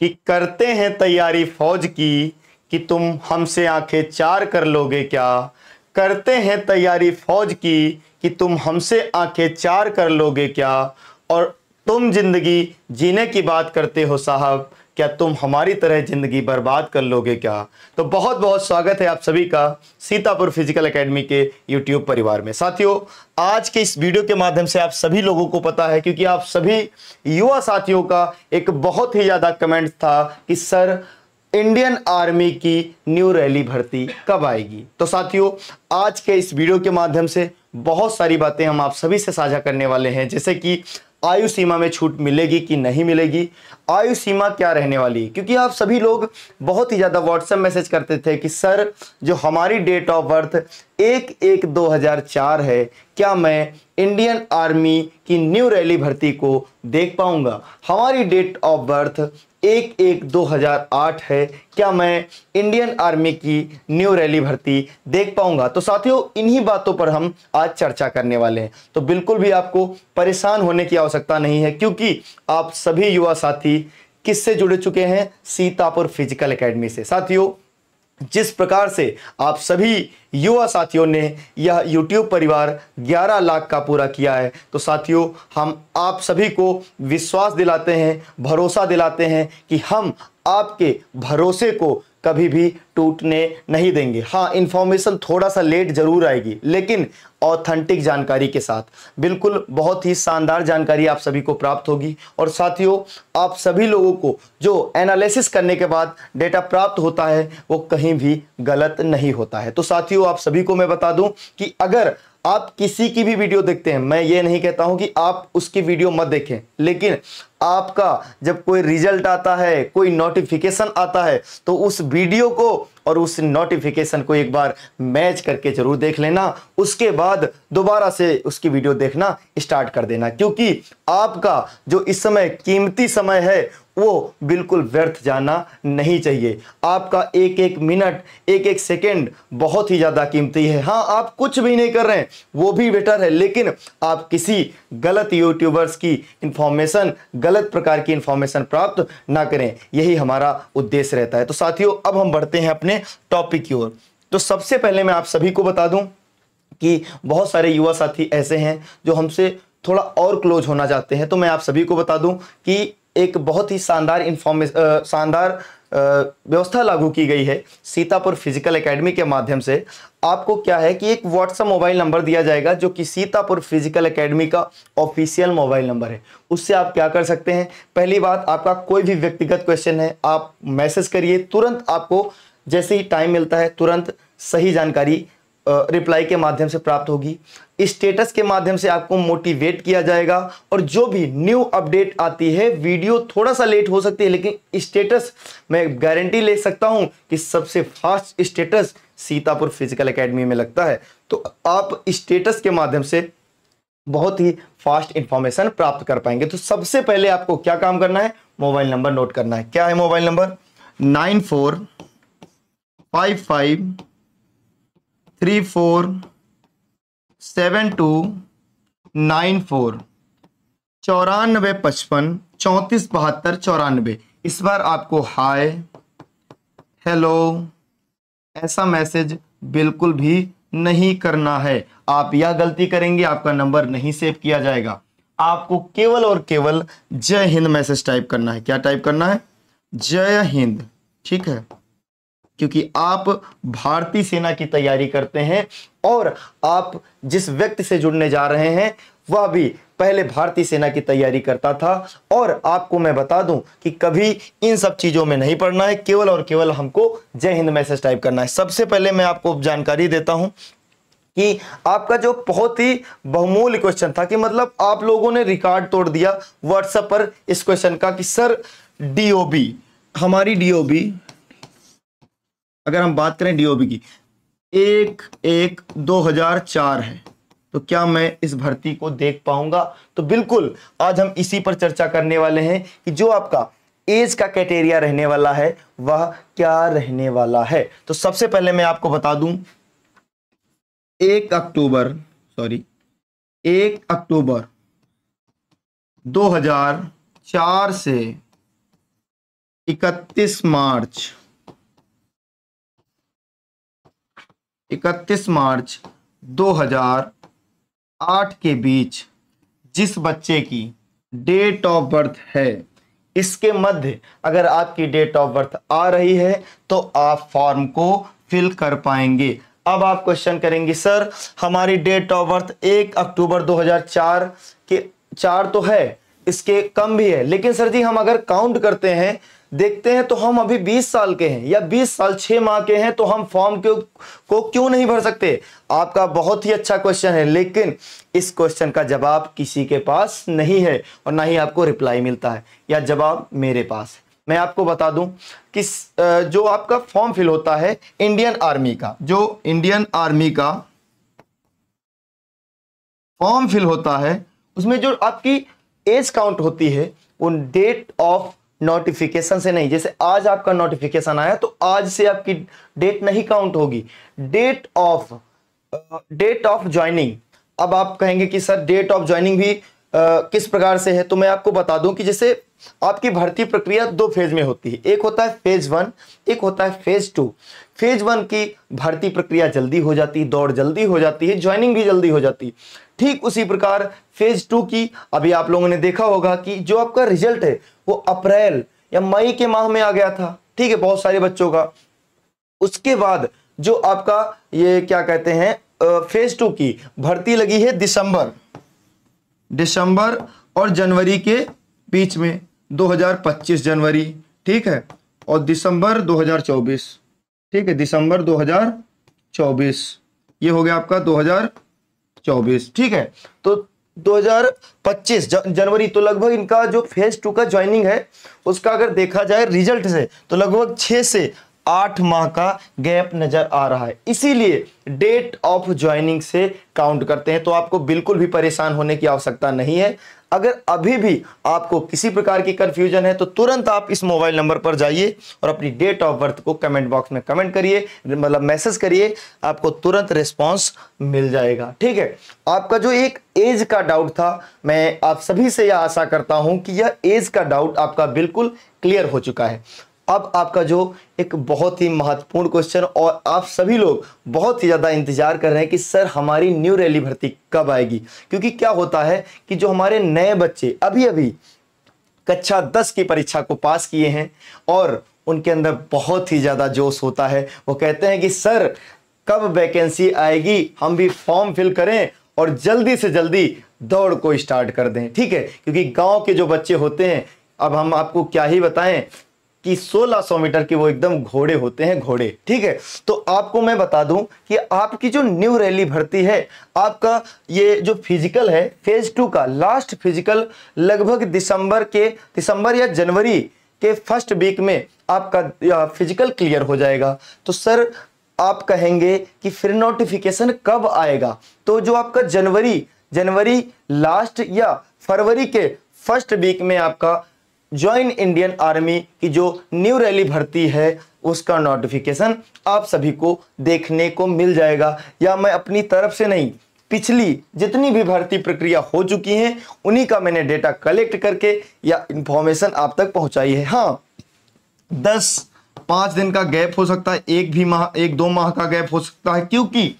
कि करते हैं तैयारी फौज की कि तुम हमसे आंखें चार कर लोगे क्या करते हैं तैयारी फौज की कि तुम हमसे आंखें चार कर लोगे क्या और तुम जिंदगी जीने की बात करते हो साहब क्या तुम हमारी तरह ज़िंदगी बर्बाद कर लोगे क्या तो बहुत बहुत स्वागत है आप सभी का सीतापुर फिजिकल एकेडमी के यूट्यूब परिवार में साथियों आज के इस वीडियो के माध्यम से आप सभी लोगों को पता है क्योंकि आप सभी युवा साथियों का एक बहुत ही ज़्यादा कमेंट था कि सर इंडियन आर्मी की न्यू रैली भर्ती कब आएगी तो साथियों आज के इस वीडियो के माध्यम से बहुत सारी बातें हम आप सभी से साझा करने वाले हैं जैसे कि आयु सीमा में छूट मिलेगी कि नहीं मिलेगी आयु सीमा क्या रहने वाली है क्योंकि आप सभी लोग बहुत ही ज़्यादा व्हाट्सएप मैसेज करते थे कि सर जो हमारी डेट ऑफ बर्थ एक एक दो हज़ार चार है क्या मैं इंडियन आर्मी की न्यू रैली भर्ती को देख पाऊंगा हमारी डेट ऑफ बर्थ एक एक दो हज़ार आठ है क्या मैं इंडियन आर्मी की न्यू रैली भर्ती देख पाऊंगा तो साथियों इन्हीं बातों पर हम आज चर्चा करने वाले हैं तो बिल्कुल भी आपको परेशान होने की आवश्यकता नहीं है क्योंकि आप सभी युवा साथी किससे जुड़ चुके हैं सीतापुर फिजिकल एकेडमी से साथियों जिस प्रकार से आप सभी युवा साथियों ने यह YouTube परिवार 11 लाख का पूरा किया है तो साथियों हम आप सभी को विश्वास दिलाते हैं भरोसा दिलाते हैं कि हम आपके भरोसे को कभी भी टूटने नहीं देंगे हाँ इन्फॉर्मेशन थोड़ा सा लेट जरूर आएगी लेकिन ऑथेंटिक जानकारी के साथ बिल्कुल बहुत ही शानदार जानकारी आप सभी को प्राप्त होगी और साथियों आप सभी लोगों को जो एनालिसिस करने के बाद डेटा प्राप्त होता है वो कहीं भी गलत नहीं होता है तो साथियों आप सभी को मैं बता दूं कि अगर आप किसी की भी वीडियो देखते हैं मैं ये नहीं कहता हूं कि आप उसकी वीडियो मत देखें लेकिन आपका जब कोई रिजल्ट आता है कोई नोटिफिकेशन आता है तो उस वीडियो को और उस नोटिफिकेशन को एक बार मैच करके जरूर देख लेना उसके बाद दोबारा से उसकी वीडियो देखना स्टार्ट कर देना क्योंकि आपका जो इस समय कीमती समय है वो बिल्कुल व्यर्थ जाना नहीं चाहिए आपका एक एक मिनट एक एक सेकेंड बहुत ही ज़्यादा कीमती है हाँ आप कुछ भी नहीं कर रहे हैं वो भी बेटर है लेकिन आप किसी गलत यूट्यूबर्स की इन्फॉर्मेशन गलत प्रकार की इन्फॉर्मेशन प्राप्त ना करें यही हमारा उद्देश्य रहता है तो साथियों अब हम बढ़ते हैं अपने टॉपिक की ओर तो सबसे पहले मैं आप सभी को बता दूँ कि बहुत सारे युवा साथी ऐसे हैं जो हमसे थोड़ा और क्लोज होना चाहते हैं तो मैं आप सभी को बता दूं कि एक बहुत ही शानदार इंफॉर्मेशन शानदार व्यवस्था लागू की गई है सीतापुर फिजिकल एकेडमी के माध्यम से आपको क्या है कि एक व्हाट्सअप मोबाइल नंबर दिया जाएगा जो कि सीतापुर फिजिकल एकेडमी का ऑफिशियल मोबाइल नंबर है उससे आप क्या कर सकते हैं पहली बात आपका कोई भी व्यक्तिगत क्वेश्चन है आप मैसेज करिए तुरंत आपको जैसे ही टाइम मिलता है तुरंत सही जानकारी रिप्लाई के माध्यम से प्राप्त होगी स्टेटस के माध्यम से आपको मोटिवेट किया जाएगा और जो भी न्यू अपडेट आती है वीडियो थोड़ा सा लेट हो सकती है लेकिन स्टेटस मैं गारंटी ले सकता हूं कि सबसे fast status Sitapur physical academy में लगता है तो आप स्टेटस के माध्यम से बहुत ही फास्ट इंफॉर्मेशन प्राप्त कर पाएंगे तो सबसे पहले आपको क्या काम करना है मोबाइल नंबर नोट करना है क्या है mobile number nine four five five three four seven two nine four चौरानबे पचपन चौंतीस बहत्तर चौरानबे इस बार आपको हाय हेलो ऐसा मैसेज बिल्कुल भी नहीं करना है आप यह गलती करेंगे आपका नंबर नहीं सेव किया जाएगा आपको केवल और केवल जय हिंद मैसेज टाइप करना है क्या टाइप करना है जय हिंद ठीक है क्योंकि आप भारतीय सेना की तैयारी करते हैं और आप जिस व्यक्ति से जुड़ने जा रहे हैं वह भी पहले भारतीय सेना की तैयारी करता था और आपको मैं बता दूं कि कभी इन सब चीज़ों में नहीं पढ़ना है केवल और केवल हमको जय हिंद मैसेज टाइप करना है सबसे पहले मैं आपको जानकारी देता हूं कि आपका जो बहुत ही बहुमूल्य क्वेश्चन था कि मतलब आप लोगों ने रिकॉर्ड तोड़ दिया व्हाट्सएप पर इस क्वेश्चन का कि सर डी हमारी डी अगर हम बात करें डीओबी की एक एक दो हजार चार है तो क्या मैं इस भर्ती को देख पाऊंगा तो बिल्कुल आज हम इसी पर चर्चा करने वाले हैं कि जो आपका एज का क्राइटेरिया रहने वाला है वह क्या रहने वाला है तो सबसे पहले मैं आपको बता दूं एक अक्टूबर सॉरी एक अक्टूबर 2004 से 31 मार्च इकतीस मार्च 2008 के बीच जिस बच्चे की डेट ऑफ बर्थ है इसके मध्य अगर आपकी डेट ऑफ बर्थ आ रही है तो आप फॉर्म को फिल कर पाएंगे अब आप क्वेश्चन करेंगे सर हमारी डेट ऑफ बर्थ एक अक्टूबर 2004 के चार तो है इसके कम भी है लेकिन सर जी हम अगर काउंट करते हैं देखते हैं तो हम अभी 20 साल के हैं या 20 साल 6 माह के हैं तो हम फॉर्म को, को क्यों नहीं भर सकते आपका बहुत ही अच्छा क्वेश्चन है लेकिन इस क्वेश्चन का जवाब किसी के पास नहीं है और ना ही आपको रिप्लाई मिलता है या जवाब मेरे पास है मैं आपको बता दूं कि जो आपका फॉर्म फिल होता है इंडियन आर्मी का जो इंडियन आर्मी का फॉर्म फिल होता है उसमें जो आपकी एज काउंट होती है वो डेट ऑफ नोटिफिकेशन से नहीं जैसे आज आपका नोटिफिकेशन आया तो आज से आपकी डेट नहीं काउंट होगी date of date of joining अब आप कहेंगे कि सर डेट ऑफ ज्वाइनिंग भी आ, किस प्रकार से है तो मैं आपको बता दूं कि जैसे आपकी भर्ती प्रक्रिया दो फेज में होती है एक होता है फेज वन एक होता है फेज टू फेज वन की भर्ती प्रक्रिया जल्दी हो जाती है दौड़ जल्दी हो जाती है ज्वाइनिंग भी जल्दी हो जाती है ठीक उसी प्रकार फेज टू की अभी आप लोगों ने देखा होगा कि जो आपका रिजल्ट है वो अप्रैल या मई के माह में आ गया था ठीक है बहुत सारे बच्चों का उसके बाद जो आपका ये क्या कहते हैं फेज टू की भर्ती लगी है दिसंबर दिसंबर और जनवरी के बीच में 2025 जनवरी ठीक है और दिसंबर 2024 ठीक है दिसंबर 2024 ये हो गया आपका 2024 ठीक है तो 2025 जनवरी तो लगभग इनका जो फेज टू का ज्वाइनिंग है उसका अगर देखा जाए रिजल्ट से तो लगभग छः से आठ माह का गैप नजर आ रहा है इसीलिए डेट ऑफ ज्वाइनिंग से काउंट करते हैं तो आपको बिल्कुल भी परेशान होने की आवश्यकता नहीं है अगर अभी भी आपको किसी प्रकार की कंफ्यूजन है तो तुरंत आप इस मोबाइल नंबर पर जाइए और अपनी डेट ऑफ बर्थ को कमेंट बॉक्स में कमेंट करिए मतलब मैसेज करिए आपको तुरंत रिस्पॉन्स मिल जाएगा ठीक है आपका जो एक एज का डाउट था मैं आप सभी से यह आशा करता हूं कि यह एज का डाउट आपका बिल्कुल क्लियर हो चुका है अब आपका जो एक बहुत ही महत्वपूर्ण क्वेश्चन और आप सभी लोग बहुत ही ज़्यादा इंतजार कर रहे हैं कि सर हमारी न्यू रैली भर्ती कब आएगी क्योंकि क्या होता है कि जो हमारे नए बच्चे अभी अभी कक्षा दस की परीक्षा को पास किए हैं और उनके अंदर बहुत ही ज़्यादा जोश होता है वो कहते हैं कि सर कब वैकेंसी आएगी हम भी फॉर्म फिल करें और जल्दी से जल्दी दौड़ को स्टार्ट कर दें ठीक है क्योंकि गांव के जो बच्चे होते हैं अब हम आपको क्या ही बताएं कि 1600 मीटर के वो एकदम घोड़े होते हैं घोड़े ठीक है तो आपको मैं बता दूं कि आपकी जो न्यू रैली भर्ती है आपका ये जो फिजिकल है फेज टू का लास्ट फिजिकल लगभग दिसंबर के दिसंबर या जनवरी के फर्स्ट वीक में आपका फिजिकल क्लियर हो जाएगा तो सर आप कहेंगे कि फिर नोटिफिकेशन कब आएगा तो जो आपका जनवरी जनवरी लास्ट या फरवरी के फर्स्ट वीक में आपका ज्वाइन इंडियन आर्मी की जो न्यू रैली भर्ती है उसका नोटिफिकेशन आप सभी को देखने को मिल जाएगा या मैं अपनी तरफ से नहीं पिछली जितनी भी भर्ती प्रक्रिया हो चुकी है उन्हीं का मैंने डेटा कलेक्ट करके या इंफॉर्मेशन आप तक पहुंचाई है हाँ दस पाँच दिन का गैप हो सकता है एक भी माह एक दो माह का गैप हो सकता है क्योंकि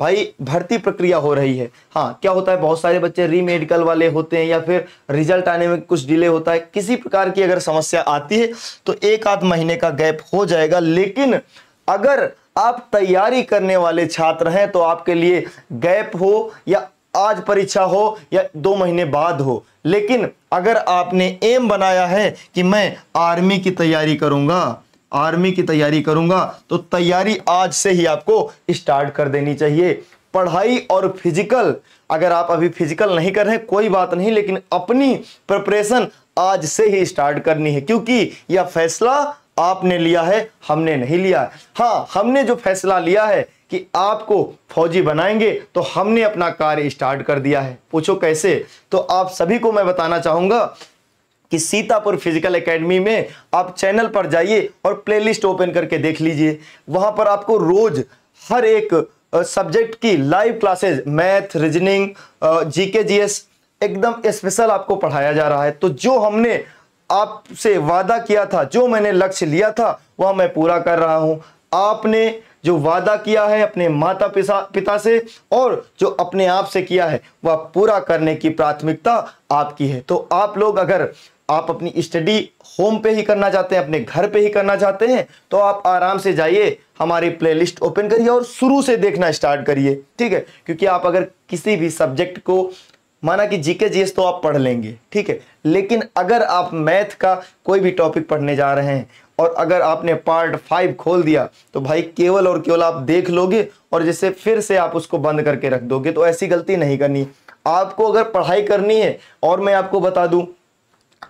भाई भर्ती प्रक्रिया हो रही है हाँ क्या होता है बहुत सारे बच्चे रीमेडिकल वाले होते हैं या फिर रिजल्ट आने में कुछ डिले होता है किसी प्रकार की अगर समस्या आती है तो एक आध महीने का गैप हो जाएगा लेकिन अगर आप तैयारी करने वाले छात्र हैं तो आपके लिए गैप हो या आज परीक्षा हो या दो महीने बाद हो लेकिन अगर आपने एम बनाया है कि मैं आर्मी की तैयारी करूंगा आर्मी की तैयारी करूंगा तो तैयारी आज से ही आपको स्टार्ट कर देनी चाहिए पढ़ाई और फिजिकल अगर आप अभी फिजिकल नहीं कर रहे हैं कोई बात नहीं लेकिन अपनी प्रिपरेशन आज से ही स्टार्ट करनी है क्योंकि यह फैसला आपने लिया है हमने नहीं लिया है हाँ हमने जो फैसला लिया है कि आपको फौजी बनाएंगे तो हमने अपना कार्य स्टार्ट कर दिया है पूछो कैसे तो आप सभी को मैं बताना चाहूंगा कि सीतापुर फिजिकल एकेडमी में आप चैनल पर जाइए और प्लेलिस्ट ओपन करके देख लीजिए वहां पर आपको रोज हर एक सब्जेक्ट की live classes math reasoning GK GS एकदम स्पेशल आपको पढ़ाया जा रहा है तो जो हमने आपसे वादा किया था जो मैंने लक्ष्य लिया था वह मैं पूरा कर रहा हूं आपने जो वादा किया है अपने माता पिता पिता से और जो अपने आप से किया है वह पूरा करने की प्राथमिकता आपकी है तो आप लोग अगर आप अपनी स्टडी होम पे ही करना चाहते हैं अपने घर पे ही करना चाहते हैं तो आप आराम से जाइए हमारी प्लेलिस्ट ओपन करिए और शुरू से देखना स्टार्ट करिए ठीक है क्योंकि आप अगर किसी भी सब्जेक्ट को माना कि जीके जीएस तो आप पढ़ लेंगे ठीक है लेकिन अगर आप मैथ का कोई भी टॉपिक पढ़ने जा रहे हैं और अगर आपने पार्ट फाइव खोल दिया तो भाई केवल और केवल आप देख लोगे और जैसे फिर से आप उसको बंद करके रख दोगे तो ऐसी गलती नहीं करनी आपको अगर पढ़ाई करनी है और मैं आपको बता दूं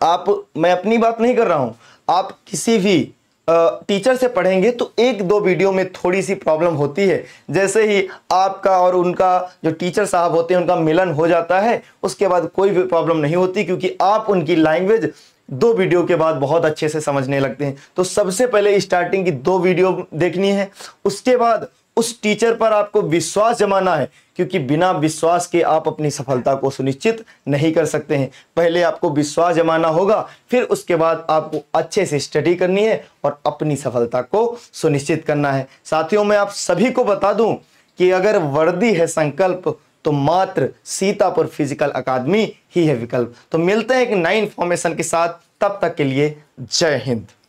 आप मैं अपनी बात नहीं कर रहा हूं आप किसी भी टीचर से पढ़ेंगे तो एक दो वीडियो में थोड़ी सी प्रॉब्लम होती है जैसे ही आपका और उनका जो टीचर साहब होते हैं उनका मिलन हो जाता है उसके बाद कोई भी प्रॉब्लम नहीं होती क्योंकि आप उनकी लैंग्वेज दो वीडियो के बाद बहुत अच्छे से समझने लगते हैं तो सबसे पहले स्टार्टिंग की दो वीडियो देखनी है उसके बाद उस टीचर पर आपको विश्वास जमाना है क्योंकि बिना विश्वास के आप अपनी सफलता को सुनिश्चित नहीं कर सकते हैं पहले आपको विश्वास जमाना होगा फिर उसके बाद आपको अच्छे से स्टडी करनी है और अपनी सफलता को सुनिश्चित करना है साथियों मैं आप सभी को बता दूं कि अगर वर्दी है संकल्प तो मात्र सीतापुर फिजिकल अकादमी ही है विकल्प तो मिलते हैं एक नई इन्फॉर्मेशन के साथ तब तक के लिए जय हिंद